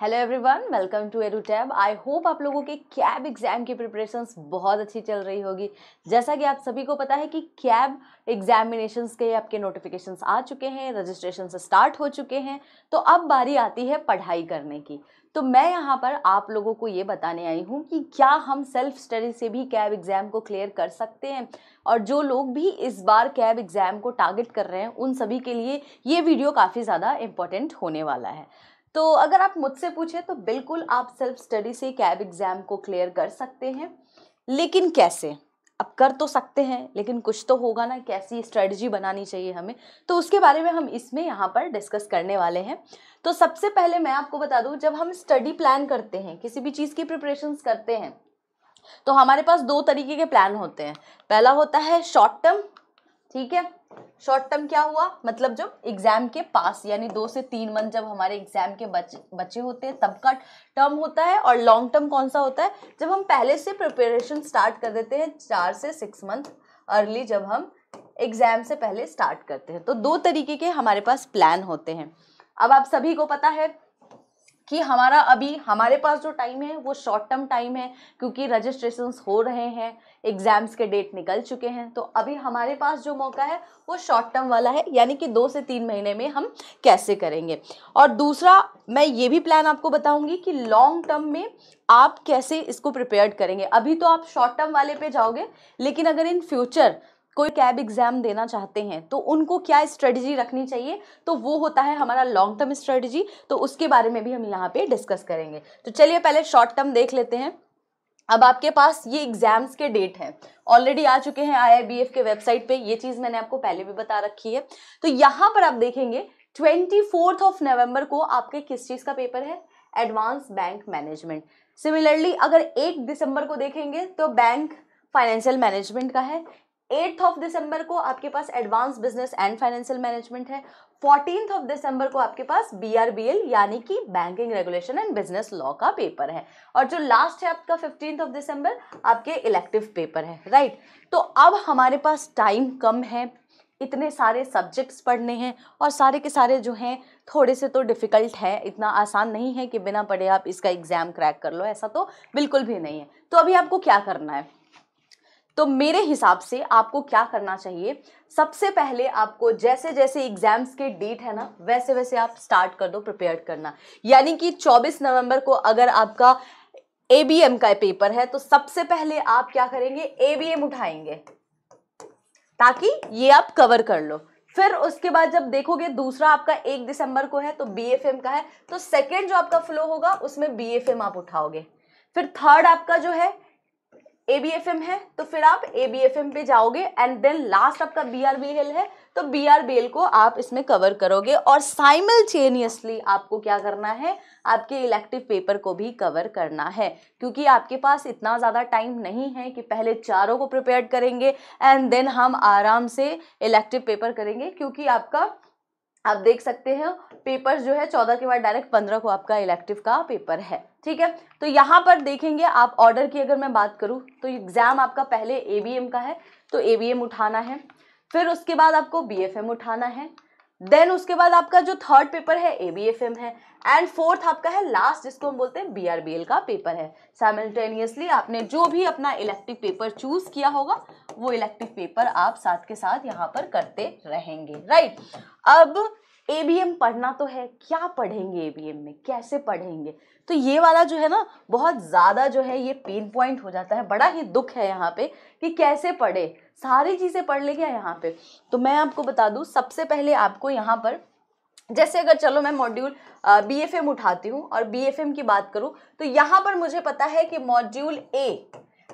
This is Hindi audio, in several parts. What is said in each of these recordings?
हेलो एवरीवन वेलकम टू एरू टैब आई होप आप लोगों के कैब एग्ज़ाम की प्रिपरेशंस बहुत अच्छी चल रही होगी जैसा कि आप सभी को पता है कि कैब एग्जामिनेशंस के आपके नोटिफिकेशंस आ चुके हैं रजिस्ट्रेशन स्टार्ट हो चुके हैं तो अब बारी आती है पढ़ाई करने की तो मैं यहाँ पर आप लोगों को ये बताने आई हूँ कि क्या हम सेल्फ स्टडी से भी कैब एग्ज़ाम को क्लियर कर सकते हैं और जो लोग भी इस बार कैब एग्ज़ाम को टारगेट कर रहे हैं उन सभी के लिए ये वीडियो काफ़ी ज़्यादा इम्पोर्टेंट होने वाला है तो अगर आप मुझसे पूछें तो बिल्कुल आप सेल्फ स्टडी से कैब एग्ज़ाम को क्लियर कर सकते हैं लेकिन कैसे अब कर तो सकते हैं लेकिन कुछ तो होगा ना कैसी स्ट्रेटजी बनानी चाहिए हमें तो उसके बारे में हम इसमें यहाँ पर डिस्कस करने वाले हैं तो सबसे पहले मैं आपको बता दूँ जब हम स्टडी प्लान करते हैं किसी भी चीज़ की प्रिपरेशंस करते हैं तो हमारे पास दो तरीके के प्लान होते हैं पहला होता है शॉर्ट टर्म ठीक है शॉर्ट टर्म क्या हुआ मतलब जब एग्जाम के पास यानी दो से तीन मंथ जब हमारे एग्जाम के बचे बच्चे होते हैं तब का टर्म होता है और लॉन्ग टर्म कौन सा होता है जब हम पहले से प्रिपरेशन स्टार्ट कर देते हैं चार से सिक्स मंथ अर्ली जब हम एग्जाम से पहले स्टार्ट करते हैं तो दो तरीके के हमारे पास प्लान होते हैं अब आप सभी को पता है कि हमारा अभी हमारे पास जो टाइम है वो शॉर्ट टर्म टाइम है क्योंकि रजिस्ट्रेशन हो रहे हैं एग्ज़ाम्स के डेट निकल चुके हैं तो अभी हमारे पास जो मौका है वो शॉर्ट टर्म वाला है यानी कि दो से तीन महीने में हम कैसे करेंगे और दूसरा मैं ये भी प्लान आपको बताऊंगी कि लॉन्ग टर्म में आप कैसे इसको प्रिपेयर करेंगे अभी तो आप शॉर्ट टर्म वाले पे जाओगे लेकिन अगर इन फ्यूचर कोई कैब एग्ज़ाम देना चाहते हैं तो उनको क्या स्ट्रेटजी रखनी चाहिए तो वो होता है हमारा लॉन्ग टर्म स्ट्रेटजी तो उसके बारे में भी हम यहाँ पे डिस्कस करेंगे तो चलिए पहले शॉर्ट टर्म देख लेते हैं अब आपके पास ये एग्ज़ाम्स के डेट हैं ऑलरेडी आ चुके हैं आई के वेबसाइट पे ये चीज़ मैंने आपको पहले भी बता रखी है तो यहाँ पर आप देखेंगे ट्वेंटी फोर्थ ऑफ नवंबर को आपके किस चीज़ का पेपर है एडवांस बैंक मैनेजमेंट सिमिलरली अगर एक दिसंबर को देखेंगे तो बैंक फाइनेंशियल मैनेजमेंट का है एट्थ ऑफ दिसंबर को आपके पास advance business and financial management है फोर्टीन ऑफ दिसंबर को आपके पास बीआरबीएल यानी कि banking regulation and business law का पेपर है और जो लास्ट है आपका फिफ्टीन ऑफ दिसंबर आपके इलेक्टिव पेपर है राइट तो अब हमारे पास टाइम कम है इतने सारे सब्जेक्ट्स पढ़ने हैं और सारे के सारे जो हैं थोड़े से तो डिफ़िकल्ट है इतना आसान नहीं है कि बिना पढ़े आप इसका एग्ज़ाम क्रैक कर लो ऐसा तो बिल्कुल भी नहीं है तो अभी आपको क्या करना है तो मेरे हिसाब से आपको क्या करना चाहिए सबसे पहले आपको जैसे जैसे एग्जाम्स के डेट है ना वैसे वैसे आप स्टार्ट कर दो प्रिपेयर करना यानी कि 24 नवंबर को अगर आपका एबीएम का पेपर है तो सबसे पहले आप क्या करेंगे एबीएम उठाएंगे ताकि ये आप कवर कर लो फिर उसके बाद जब देखोगे दूसरा आपका एक दिसंबर को है तो बी का है तो सेकेंड जो आपका फ्लो होगा उसमें बी आप उठाओगे फिर थर्ड आपका जो है एबीएफएम है तो फिर आप एबीएफएम पे जाओगे एंड देन लास्ट आपका बी आर एल है तो बी आर एल को आप इसमें कवर करोगे और साइमल्टेनियसली आपको क्या करना है आपके इलेक्टिव पेपर को भी कवर करना है क्योंकि आपके पास इतना ज़्यादा टाइम नहीं है कि पहले चारों को प्रिपेयर करेंगे एंड देन हम आराम से इलेक्टिव पेपर करेंगे क्योंकि आपका आप देख सकते हैं पेपर जो है चौदह के बाद डायरेक्ट पंद्रह को आपका इलेक्टिव का पेपर है ठीक है तो यहाँ पर देखेंगे आप ऑर्डर की अगर मैं बात करूँ तो एग्ज़ाम आपका पहले ए का है तो ए उठाना है फिर उसके बाद आपको बी उठाना है देन उसके बाद आपका जो थर्ड पेपर है ए बी एफ एम है एंड फोर्थ आपका है लास्ट जिसको हम बोलते हैं बी बी आर एल का पेपर है साइमल्टेनियसली आपने जो भी अपना इलेक्टिव पेपर चूज किया होगा वो इलेक्टिव पेपर आप साथ के साथ यहाँ पर करते रहेंगे राइट अब ए बी एम पढ़ना तो है क्या पढ़ेंगे ए बी एम में कैसे पढ़ेंगे तो ये वाला जो है ना बहुत ज़्यादा जो है ये पेन पॉइंट हो जाता है बड़ा ही दुख है यहाँ पे कि कैसे पढ़े सारी चीज़ें पढ़ ले क्या यहाँ पे तो मैं आपको बता दूँ सबसे पहले आपको यहाँ पर जैसे अगर चलो मैं मॉड्यूल बी एफ एम उठाती हूँ और बी एफ एम की बात करूँ तो यहाँ पर मुझे पता है कि module A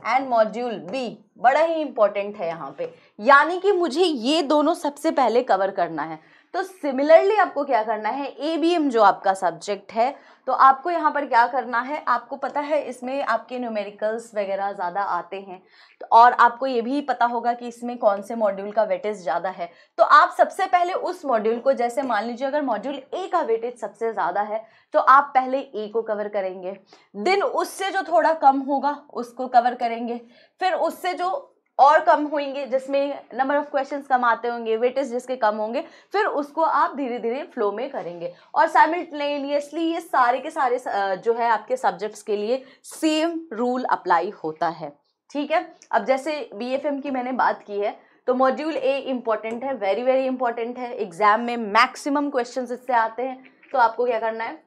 and module B बड़ा ही इंपॉर्टेंट है यहाँ पे यानी कि मुझे ये दोनों सबसे पहले कवर करना है तो सिमिलरली आपको क्या करना है ए बी एम जो आपका सब्जेक्ट है तो आपको यहाँ पर क्या करना है आपको पता है इसमें आपके न्यूमेरिकल्स वगैरह ज़्यादा आते हैं तो और आपको ये भी पता होगा कि इसमें कौन से मॉड्यूल का वेटेज ज़्यादा है तो आप सबसे पहले उस मॉड्यूल को जैसे मान लीजिए अगर मॉड्यूल ए का वेटेज सबसे ज़्यादा है तो आप पहले ए को कवर करेंगे दिन उससे जो थोड़ा कम होगा उसको कवर करेंगे फिर उससे जो और कम होंगे जिसमें नंबर ऑफ क्वेश्चंस कम आते होंगे वेटेज जिसके कम होंगे फिर उसको आप धीरे धीरे फ्लो में करेंगे और साइमल्टेनियसली ये सारे के सारे जो है आपके सब्जेक्ट्स के लिए सेम रूल अप्लाई होता है ठीक है अब जैसे बी की मैंने बात की है तो मॉड्यूल ए इम्पॉर्टेंट है वेरी वेरी इंपॉर्टेंट है एग्जाम में मैक्सिमम क्वेश्चन इससे आते हैं तो आपको क्या करना है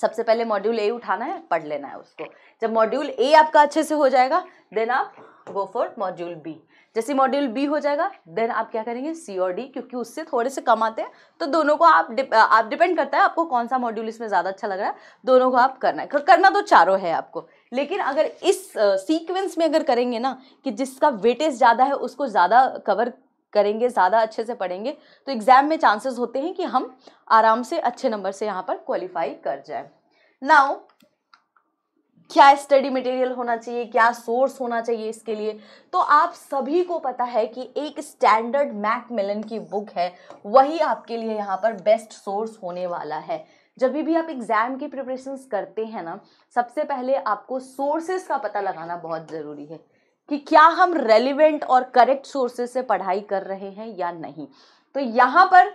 सबसे पहले मॉड्यूल ए उठाना है पढ़ लेना है उसको जब मॉड्यूल ए आपका अच्छे से हो जाएगा देन आप गो फॉर मॉड्यूल बी जैसे मॉड्यूल बी हो जाएगा देन आप क्या करेंगे सी और डी क्योंकि उससे थोड़े से कम आते हैं तो दोनों को आप डिप, आप डिपेंड करता है आपको कौन सा मॉड्यूल इसमें ज़्यादा अच्छा लग रहा है दोनों को आप करना है करना तो चारों है आपको लेकिन अगर इस सीक्वेंस में अगर करेंगे ना कि जिसका वेटेज ज़्यादा है उसको ज़्यादा कवर करेंगे ज़्यादा अच्छे से पढ़ेंगे तो एग्ज़ाम में चांसेस होते हैं कि हम आराम से अच्छे नंबर से यहाँ पर क्वालिफाई कर जाए नाउ क्या स्टडी मटेरियल होना चाहिए क्या सोर्स होना चाहिए इसके लिए तो आप सभी को पता है कि एक स्टैंडर्ड मैक मिलन की बुक है वही आपके लिए यहाँ पर बेस्ट सोर्स होने वाला है जब भी आप एग्ज़ाम की प्रिपरेशन करते हैं ना सबसे पहले आपको सोर्सेस का पता लगाना बहुत ज़रूरी है कि क्या हम रेलिवेंट और करेक्ट सोर्सेस से पढ़ाई कर रहे हैं या नहीं तो यहाँ पर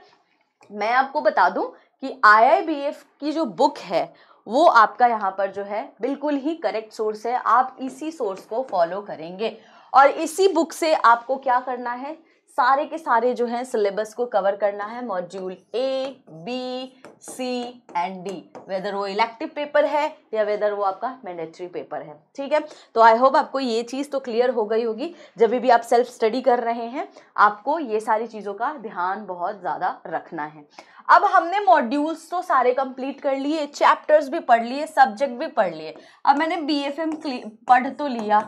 मैं आपको बता दूं कि आई की जो बुक है वो आपका यहाँ पर जो है बिल्कुल ही करेक्ट सोर्स है आप इसी सोर्स को फॉलो करेंगे और इसी बुक से आपको क्या करना है सारे के सारे जो हैं सिलेबस को कवर करना है module A B C and D whether वो इलेक्टिव पेपर है या वेदर वो आपका मैंडेटरी पेपर है ठीक है तो आई होप आपको ये चीज़ तो क्लियर हो गई होगी जब भी आप सेल्फ स्टडी कर रहे हैं आपको ये सारी चीज़ों का ध्यान बहुत ज़्यादा रखना है अब हमने मॉड्यूल्स तो सारे कंप्लीट कर लिए चैप्टर्स भी पढ़ लिए सब्जेक्ट भी पढ़ लिए अब मैंने बी एफ एम पढ़ तो लिया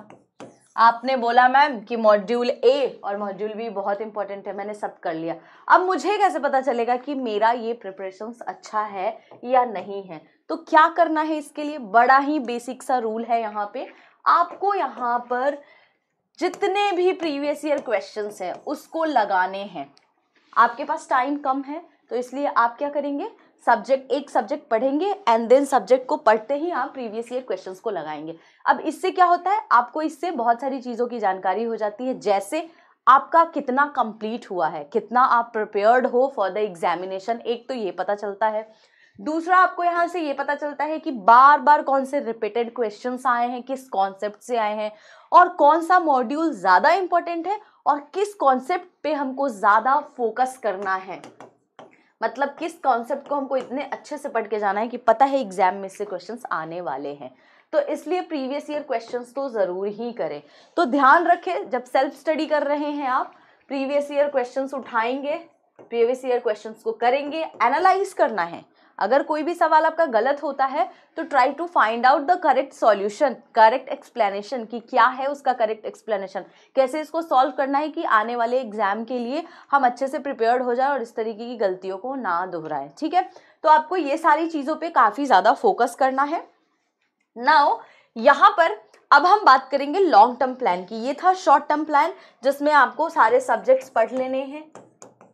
आपने बोला मैम कि मॉड्यूल ए और मॉड्यूल बी बहुत इंपॉर्टेंट है मैंने सब कर लिया अब मुझे कैसे पता चलेगा कि मेरा ये प्रिपरेशन अच्छा है या नहीं है तो क्या करना है इसके लिए बड़ा ही बेसिक सा रूल है यहाँ पे आपको यहाँ पर जितने भी प्रीवियस ईयर क्वेश्चंस हैं उसको लगाने हैं आपके पास टाइम कम है तो इसलिए आप क्या करेंगे सब्जेक्ट एक सब्जेक्ट पढ़ेंगे एंड देन सब्जेक्ट को पढ़ते ही आप प्रीवियस ईयर क्वेश्चन को लगाएंगे अब इससे क्या होता है आपको इससे बहुत सारी चीज़ों की जानकारी हो जाती है जैसे आपका कितना कंप्लीट हुआ है कितना आप प्रिपेयर्ड हो फॉर द एग्जामिनेशन एक तो ये पता चलता है दूसरा आपको यहाँ से ये पता चलता है कि बार बार कौन से रिपीटेड क्वेश्चन आए हैं किस कॉन्सेप्ट से आए हैं और कौन सा मॉड्यूल ज़्यादा इम्पोर्टेंट है और किस कॉन्सेप्ट पे हमको ज़्यादा फोकस करना है मतलब किस कॉन्सेप्ट को हमको इतने अच्छे से पढ़ के जाना है कि पता है एग्जाम में इससे क्वेश्चंस आने वाले हैं तो इसलिए प्रीवियस ईयर क्वेश्चंस तो ज़रूर ही करें तो ध्यान रखें जब सेल्फ स्टडी कर रहे हैं आप प्रीवियस ईयर क्वेश्चंस उठाएंगे प्रीवियस ईयर क्वेश्चंस को करेंगे एनालाइज करना है अगर कोई भी सवाल आपका गलत होता है तो try to find out the correct solution correct explanation कि क्या है उसका करेक्ट एक्सप्लेनेशन कैसे इसको सॉल्व करना है कि आने वाले एग्जाम के लिए हम अच्छे से प्रिपेयर्ड हो जाए और इस तरीके की गलतियों को ना दोहराएं ठीक है तो आपको ये सारी चीज़ों पर काफ़ी ज़्यादा फोकस करना है नाउ यहाँ पर अब हम बात करेंगे लॉन्ग टर्म प्लान की ये था शॉर्ट टर्म प्लान जिसमें आपको सारे सब्जेक्ट्स पढ़ लेने हैं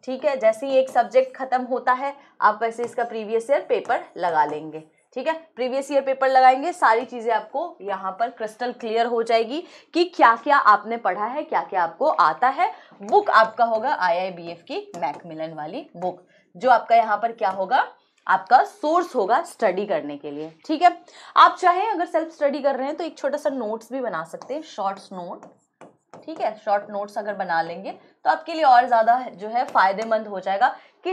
ठीक है जैसे ही एक सब्जेक्ट खत्म होता है आप वैसे इसका प्रीवियस ईयर पेपर लगा लेंगे ठीक है प्रीवियस ईयर पेपर लगाएंगे सारी चीज़ें आपको यहाँ पर क्रिस्टल क्लियर हो जाएगी कि क्या क्या आपने पढ़ा है क्या क्या आपको आता है बुक आपका होगा आईआईबीएफ की मैकमिलन वाली बुक जो आपका यहाँ पर क्या होगा आपका सोर्स होगा स्टडी करने के लिए ठीक है आप चाहें अगर सेल्फ स्टडी कर रहे हैं तो एक छोटा सा नोट्स भी बना सकते हैं शॉर्ट्स नोट ठीक है शॉर्ट नोट्स अगर बना लेंगे तो आपके लिए और ज़्यादा जो है फ़ायदेमंद हो जाएगा कि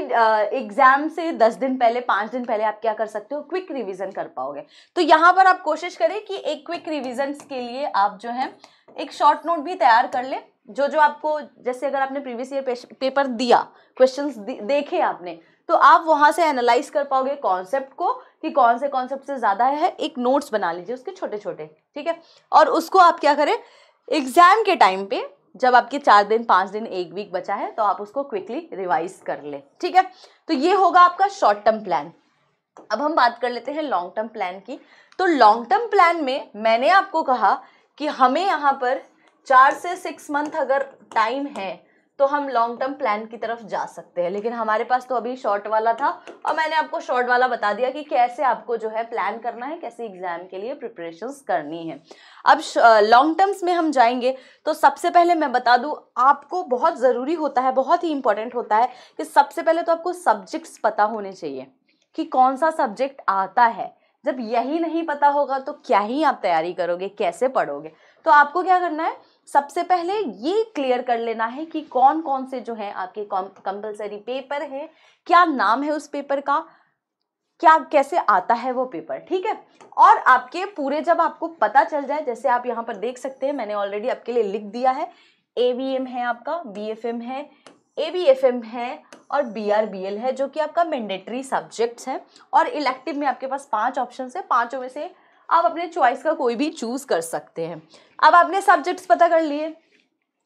एग्ज़ाम से दस दिन पहले पाँच दिन पहले आप क्या कर सकते हो क्विक रिवीजन कर पाओगे तो यहाँ पर आप कोशिश करें कि एक क्विक रिविजन के लिए आप जो है एक शॉर्ट नोट भी तैयार कर लें जो जो आपको जैसे अगर आपने प्रीवियस ईयर पेपर दिया क्वेश्चन देखे आपने तो आप वहाँ से एनालाइज कर पाओगे कॉन्सेप्ट को कि कौन से कॉन्सेप्ट से ज़्यादा है एक नोट्स बना लीजिए उसके छोटे छोटे ठीक है और उसको आप क्या करें एग्ज़ाम के टाइम पे जब आपके चार दिन पाँच दिन एक वीक बचा है तो आप उसको क्विकली रिवाइज कर लें ठीक है तो ये होगा आपका शॉर्ट टर्म प्लान अब हम बात कर लेते हैं लॉन्ग टर्म प्लान की तो लॉन्ग टर्म प्लान में मैंने आपको कहा कि हमें यहाँ पर चार से सिक्स मंथ अगर टाइम है तो हम लॉन्ग टर्म प्लान की तरफ जा सकते हैं लेकिन हमारे पास तो अभी शॉर्ट वाला था और मैंने आपको शॉर्ट वाला बता दिया कि कैसे आपको जो है प्लान करना है कैसे एग्जाम के लिए प्रिपरेशंस करनी है अब लॉन्ग टर्म्स में हम जाएंगे तो सबसे पहले मैं बता दूं आपको बहुत ज़रूरी होता है बहुत ही इंपॉर्टेंट होता है कि सबसे पहले तो आपको सब्जेक्ट्स पता होने चाहिए कि कौन सा सब्जेक्ट आता है जब यही नहीं पता होगा तो क्या ही आप तैयारी करोगे कैसे पढ़ोगे तो आपको क्या करना है सबसे पहले ये क्लियर कर लेना है कि कौन कौन से जो है आपके कंपल्सरी पेपर है क्या नाम है उस पेपर का क्या कैसे आता है वो पेपर ठीक है और आपके पूरे जब आपको पता चल जाए जैसे आप यहाँ पर देख सकते हैं मैंने ऑलरेडी आपके लिए लिख दिया है ए है आपका बी है ए है और बी आर बी एल है जो कि आपका मैंडेटरी सब्जेक्ट्स है और इलेक्टिव में आपके पास पांच ऑप्शन है पांचों में से आप अपने चॉइस का कोई भी चूज़ कर सकते हैं अब आपने सब्जेक्ट्स पता कर लिए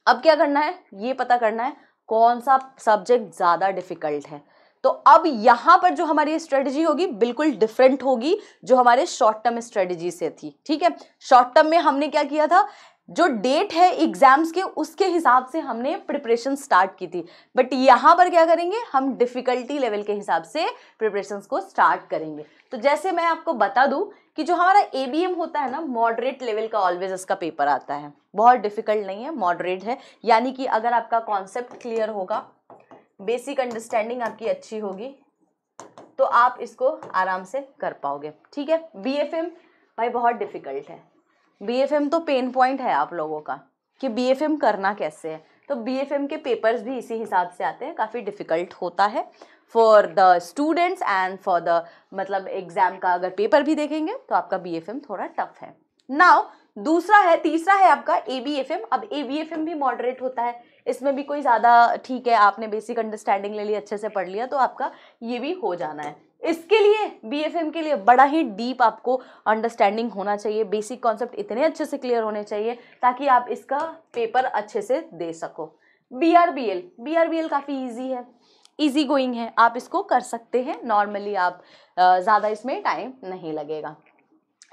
अब क्या करना है ये पता करना है कौन सा सब्जेक्ट ज़्यादा डिफ़िकल्ट है तो अब यहाँ पर जो हमारी स्ट्रेटजी होगी बिल्कुल डिफरेंट होगी जो हमारे शॉर्ट टर्म स्ट्रेटजी से थी ठीक है शॉर्ट टर्म में हमने क्या किया था जो डेट है एग्ज़ाम्स के उसके हिसाब से हमने प्रिपरेशन स्टार्ट की थी बट यहाँ पर क्या करेंगे हम डिफ़िकल्टी लेवल के हिसाब से प्रिपरेशन को स्टार्ट करेंगे तो जैसे मैं आपको बता दूँ कि जो हमारा ए होता है ना मॉडरेट लेवल का ऑलवेज इसका पेपर आता है बहुत डिफ़िकल्ट नहीं है मॉडरेट है यानी कि अगर आपका कॉन्सेप्ट क्लियर होगा बेसिक अंडरस्टैंडिंग आपकी अच्छी होगी तो आप इसको आराम से कर पाओगे ठीक है बी भाई बहुत डिफ़िकल्ट है एम तो पेन पॉइंट है आप लोगों का कि एम करना कैसे है तो एम के पेपर्स भी इसी हिसाब से आते हैं काफ़ी डिफ़िकल्ट होता है for the students and for the मतलब एग्ज़ाम का अगर पेपर भी देखेंगे तो आपका एम थोड़ा टफ है नाव दूसरा है तीसरा है आपका ए बी एफ एम अब ए बी एफ एम भी मॉडरेट होता है इसमें भी कोई ज़्यादा ठीक है आपने बेसिक अंडरस्टैंडिंग ले ली अच्छे से पढ़ लिया तो आपका ये भी हो जाना है इसके लिए बीएफएम के लिए बड़ा ही डीप आपको अंडरस्टैंडिंग होना चाहिए बेसिक कॉन्सेप्ट इतने अच्छे से क्लियर होने चाहिए ताकि आप इसका पेपर अच्छे से दे सको B R B L B R B L काफ़ी ईजी है ईजी गोइंग है आप इसको कर सकते हैं नॉर्मली आप ज़्यादा इसमें टाइम नहीं लगेगा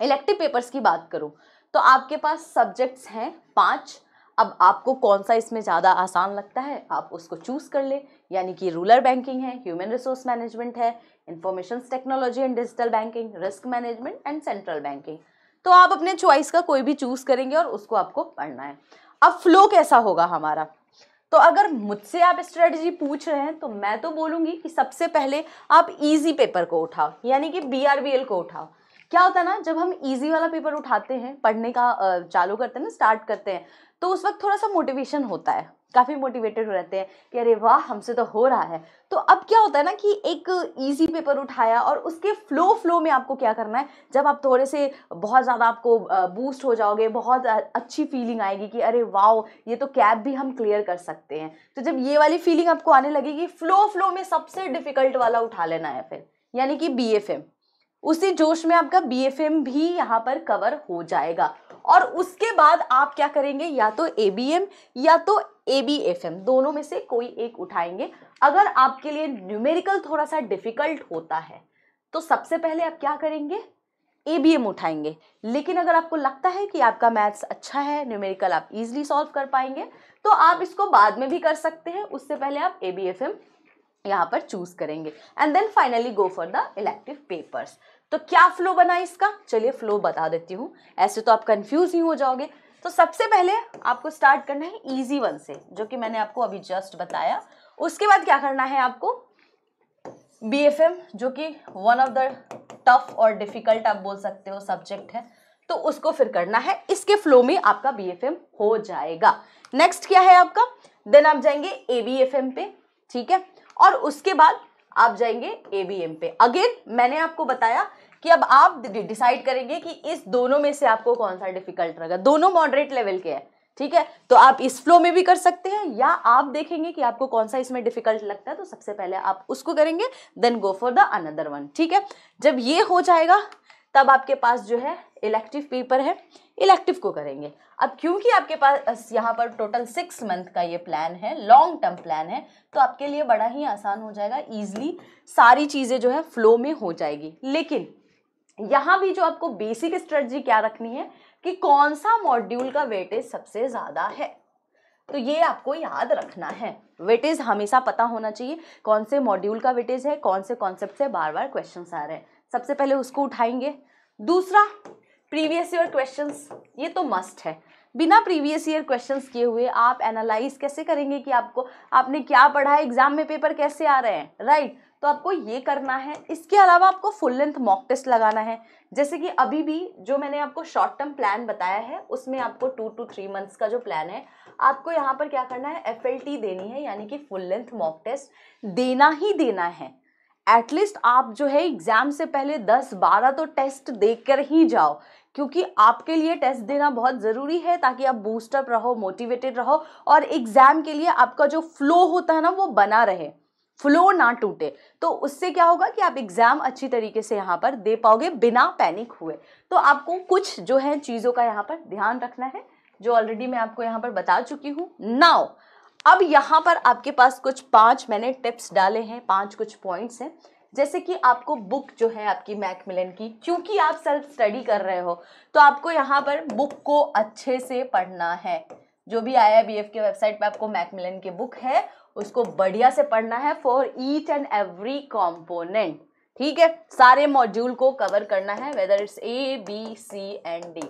इलेक्टिव पेपर्स की बात करूँ तो आपके पास सब्जेक्ट्स हैं पाँच अब आपको कौन सा इसमें ज़्यादा आसान लगता है आप उसको चूज़ कर ले यानी कि रूरल बैंकिंग है ह्यूमन रिसोर्स मैनेजमेंट है information technology and digital banking risk management and central banking तो आप अपने चॉइस का कोई भी चूज़ करेंगे और उसको आपको पढ़ना है अब फ्लो कैसा होगा हमारा तो अगर मुझसे आप स्ट्रेटजी पूछ रहे हैं तो मैं तो बोलूँगी कि सबसे पहले आप ईजी पेपर को उठाओ यानी कि बी को उठाओ क्या होता है ना जब हम इजी वाला पेपर उठाते हैं पढ़ने का चालू करते हैं ना स्टार्ट करते हैं तो उस वक्त थोड़ा सा मोटिवेशन होता है काफ़ी मोटिवेटेड रहते हैं कि अरे वाह हमसे तो हो रहा है तो अब क्या होता है ना कि एक इजी पेपर उठाया और उसके फ्लो फ्लो में आपको क्या करना है जब आप थोड़े से बहुत ज़्यादा आपको बूस्ट हो जाओगे बहुत अच्छी फीलिंग आएगी कि अरे वाह ये तो कैब भी हम क्लियर कर सकते हैं तो जब ये वाली फीलिंग आपको आने लगेगी फ्लो फ्लो में सबसे डिफ़िकल्ट वाला उठा लेना है फिर यानी कि बी एफ एम उसी जोश में आपका बी भी यहाँ पर कवर हो जाएगा और उसके बाद आप क्या करेंगे या तो ए या तो ए दोनों में से कोई एक उठाएंगे अगर आपके लिए न्यूमेरिकल थोड़ा सा डिफिकल्ट होता है तो सबसे पहले आप क्या करेंगे ए उठाएंगे लेकिन अगर आपको लगता है कि आपका मैथ्स अच्छा है न्यूमेरिकल आप इजिली सॉल्व कर पाएंगे तो आप इसको बाद में भी कर सकते हैं उससे पहले आप ए यहाँ पर चूज करेंगे and then finally go for the elective papers तो क्या फ्लो बना इसका चलिए फ्लो बता देती हूँ ऐसे तो आप कंफ्यूज ही हो जाओगे तो सबसे पहले आपको स्टार्ट करना है इजी वन से जो कि मैंने आपको अभी जस्ट बताया उसके बाद क्या करना है आपको बी जो कि वन ऑफ द टफ और डिफ़िकल्ट आप बोल सकते हो सब्जेक्ट है तो उसको फिर करना है इसके फ्लो में आपका बी हो जाएगा नेक्स्ट क्या है आपका देन आप जाएंगे ए पे ठीक है और उसके बाद आप जाएंगे एबीएम पे अगेन मैंने आपको बताया कि अब आप डिसाइड करेंगे कि इस दोनों में से आपको कौन सा डिफिकल्ट रहेगा दोनों मॉडरेट लेवल के हैं ठीक है तो आप इस फ्लो में भी कर सकते हैं या आप देखेंगे कि आपको कौन सा इसमें डिफिकल्ट लगता है तो सबसे पहले आप उसको करेंगे then go for the another one ठीक है जब ये हो जाएगा तब आपके पास जो है इलेक्टिव पेपर है इलेक्टिव को करेंगे अब क्योंकि आपके पास यहाँ पर टोटल सिक्स मंथ का ये प्लान है लॉन्ग टर्म प्लान है तो आपके लिए बड़ा ही आसान हो जाएगा ईजिली सारी चीज़ें जो है फ्लो में हो जाएगी लेकिन यहाँ भी जो आपको बेसिक स्ट्रेटजी क्या रखनी है कि कौन सा मॉड्यूल का वेटेज सबसे ज़्यादा है तो ये आपको याद रखना है वेटेज हमेशा पता होना चाहिए कौन से मॉड्यूल का वेटेज है कौन से कॉन्सेप्ट से बार बार क्वेश्चन आ रहे हैं सबसे पहले उसको उठाएंगे दूसरा प्रीवियस ईयर क्वेश्चंस ये तो मस्ट है बिना प्रीवियस ईयर क्वेश्चंस किए हुए आप एनालाइज कैसे करेंगे कि आपको आपने क्या पढ़ा है एग्जाम में पेपर कैसे आ रहे हैं राइट right? तो आपको ये करना है इसके अलावा आपको फुल लेंथ मॉक टेस्ट लगाना है जैसे कि अभी भी जो मैंने आपको शॉर्ट टर्म प्लान बताया है उसमें आपको टू टू थ्री मंथ्स का जो प्लान है आपको यहाँ पर क्या करना है एफ देनी है यानी कि फुल लेंथ मॉक टेस्ट देना ही देना है एटलीस्ट आप जो है एग्ज़ाम से पहले दस बारह तो टेस्ट देकर ही जाओ क्योंकि आपके लिए टेस्ट देना बहुत ज़रूरी है ताकि आप बूस्टअप रहो मोटिवेटेड रहो और एग्ज़ाम के लिए आपका जो फ्लो होता है ना वो बना रहे फ्लो ना टूटे तो उससे क्या होगा कि आप एग्ज़ाम अच्छी तरीके से यहाँ पर दे पाओगे बिना पैनिक हुए तो आपको कुछ जो है चीज़ों का यहाँ पर ध्यान रखना है जो ऑलरेडी मैं आपको यहाँ पर बता चुकी हूँ नाउ अब यहाँ पर आपके पास कुछ पांच मैंने टिप्स डाले हैं पांच कुछ पॉइंट्स हैं जैसे कि आपको बुक जो है आपकी मैकमिलन की क्योंकि आप सेल्फ स्टडी कर रहे हो तो आपको यहाँ पर बुक को अच्छे से पढ़ना है जो भी आई आई के वेबसाइट पे आपको मैकमिलन की बुक है उसको बढ़िया से पढ़ना है for each and every component ठीक है सारे मॉड्यूल को कवर करना है whether it's A B C and D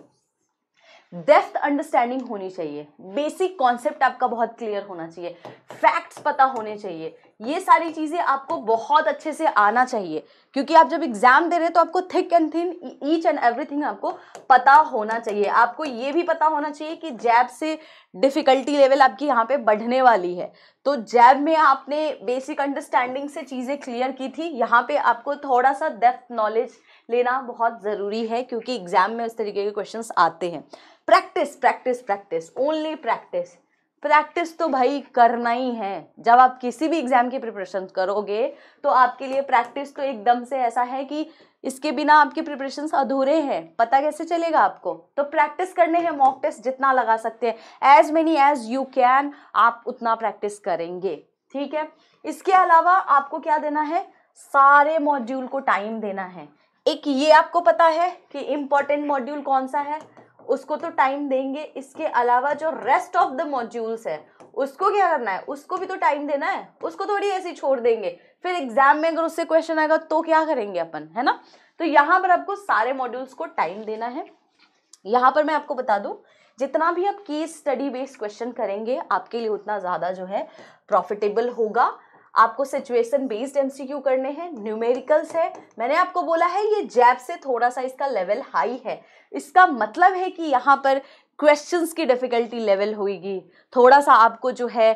depth understanding होनी चाहिए बेसिक कॉन्सेप्ट आपका बहुत क्लियर होना चाहिए फैक्ट्स पता होने चाहिए ये सारी चीज़ें आपको बहुत अच्छे से आना चाहिए क्योंकि आप जब एग्ज़ाम दे रहे हैं तो आपको thick and thin each and everything आपको पता होना चाहिए आपको ये भी पता होना चाहिए कि जैब से डिफ़िकल्टी लेवल आपकी यहाँ पे बढ़ने वाली है तो जैब में आपने बेसिक अंडरस्टैंडिंग से चीज़ें क्लियर की थी यहाँ पे आपको थोड़ा सा डेप्थ नॉलेज लेना बहुत ज़रूरी है क्योंकि एग्ज़ाम में इस तरीके के क्वेश्चन आते हैं practice practice practice only practice practice तो भाई करना ही है जब आप किसी भी एग्ज़ाम की प्रिपरेशन करोगे तो आपके लिए प्रैक्टिस तो एकदम से ऐसा है कि इसके बिना आपके प्रिपरेशन अधूरे हैं पता कैसे चलेगा आपको तो प्रैक्टिस करने हैं मॉक टेस्ट जितना लगा सकते हैं as many as you can आप उतना प्रैक्टिस करेंगे ठीक है इसके अलावा आपको क्या देना है सारे मॉड्यूल को टाइम देना है एक ये आपको पता है कि इम्पॉर्टेंट मॉड्यूल कौन सा है उसको तो टाइम देंगे इसके अलावा जो रेस्ट ऑफ द मॉड्यूल्स है उसको क्या करना है उसको भी तो टाइम देना है उसको थोड़ी ऐसे छोड़ देंगे फिर एग्जाम में अगर उससे क्वेश्चन आएगा तो क्या करेंगे अपन है ना तो यहाँ पर आपको सारे मॉड्यूल्स को टाइम देना है यहाँ पर मैं आपको बता दूँ जितना भी आप केस स्टडी बेस्ड क्वेश्चन करेंगे आपके लिए उतना ज़्यादा जो है प्रॉफिटेबल होगा आपको सिचुएशन बेस्ड एमसीक्यू करने हैं न्यूमेरिकल्स है मैंने आपको बोला है ये जैब से थोड़ा सा इसका लेवल हाई है इसका मतलब है कि यहाँ पर क्वेश्चंस की डिफ़िकल्टी लेवल होगी थोड़ा सा आपको जो है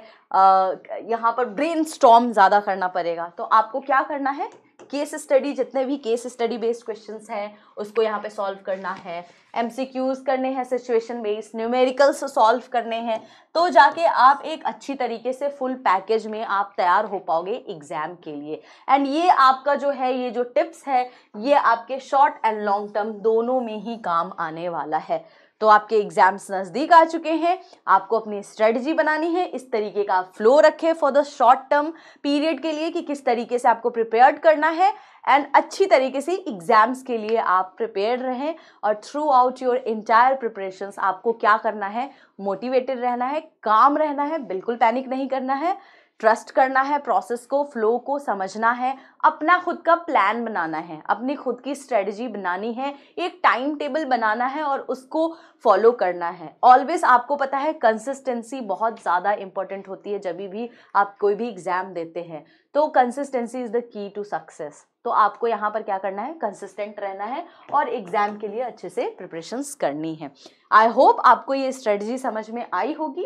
यहाँ पर ब्रेन ज़्यादा करना पड़ेगा तो आपको क्या करना है केस स्टडी जितने भी केस स्टडी बेस्ड क्वेश्चंस हैं उसको यहाँ पे सॉल्व करना है एमसीक्यूज करने हैं सिचुएशन बेस्ड न्यूमेरिकल्स सॉल्व करने हैं तो जाके आप एक अच्छी तरीके से फुल पैकेज में आप तैयार हो पाओगे एग्ज़ाम के लिए एंड ये आपका जो है ये जो टिप्स है ये आपके शॉर्ट एंड लॉन्ग टर्म दोनों में ही काम आने वाला है तो आपके एग्जाम्स नज़दीक आ चुके हैं आपको अपनी स्ट्रेटजी बनानी है इस तरीके का फ्लो रखें for the short term period के लिए कि किस तरीके से आपको प्रिपेयर करना है एंड अच्छी तरीके से एग्ज़ाम्स के लिए आप प्रिपेयर रहें और throughout your entire preparation आपको क्या करना है मोटिवेटेड रहना है काम रहना है बिल्कुल पैनिक नहीं करना है ट्रस्ट करना है प्रोसेस को फ्लो को समझना है अपना खुद का प्लान बनाना है अपनी खुद की स्ट्रेटजी बनानी है एक टाइम टेबल बनाना है और उसको फॉलो करना है ऑलवेज आपको पता है कंसिस्टेंसी बहुत ज़्यादा इंपॉर्टेंट होती है जब भी आप कोई भी एग्ज़ाम देते हैं तो consistency is the key to success तो आपको यहाँ पर क्या करना है कंसिस्टेंट रहना है और एग्ज़ाम के लिए अच्छे से प्रिपरेशंस करनी है आई होप आपको ये स्ट्रेटजी समझ में आई होगी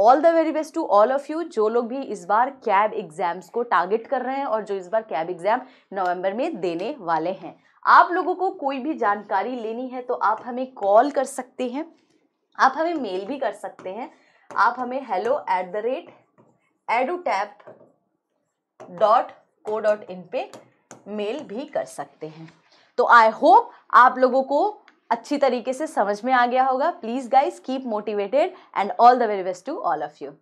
all the very best to all of you जो लोग भी इस बार कैब एग्ज़ाम्स को टारगेट कर रहे हैं और जो इस बार कैब एग्ज़ाम नवंबर में देने वाले हैं आप लोगों को कोई भी जानकारी लेनी है तो आप हमें कॉल कर सकते हैं आप हमें मेल भी कर सकते हैं आप हमें hello at the rate EduTap dot co dot in पे मेल भी कर सकते हैं तो आई होप आप लोगों को अच्छी तरीके से समझ में आ गया होगा please guys keep motivated and all the very best to all of you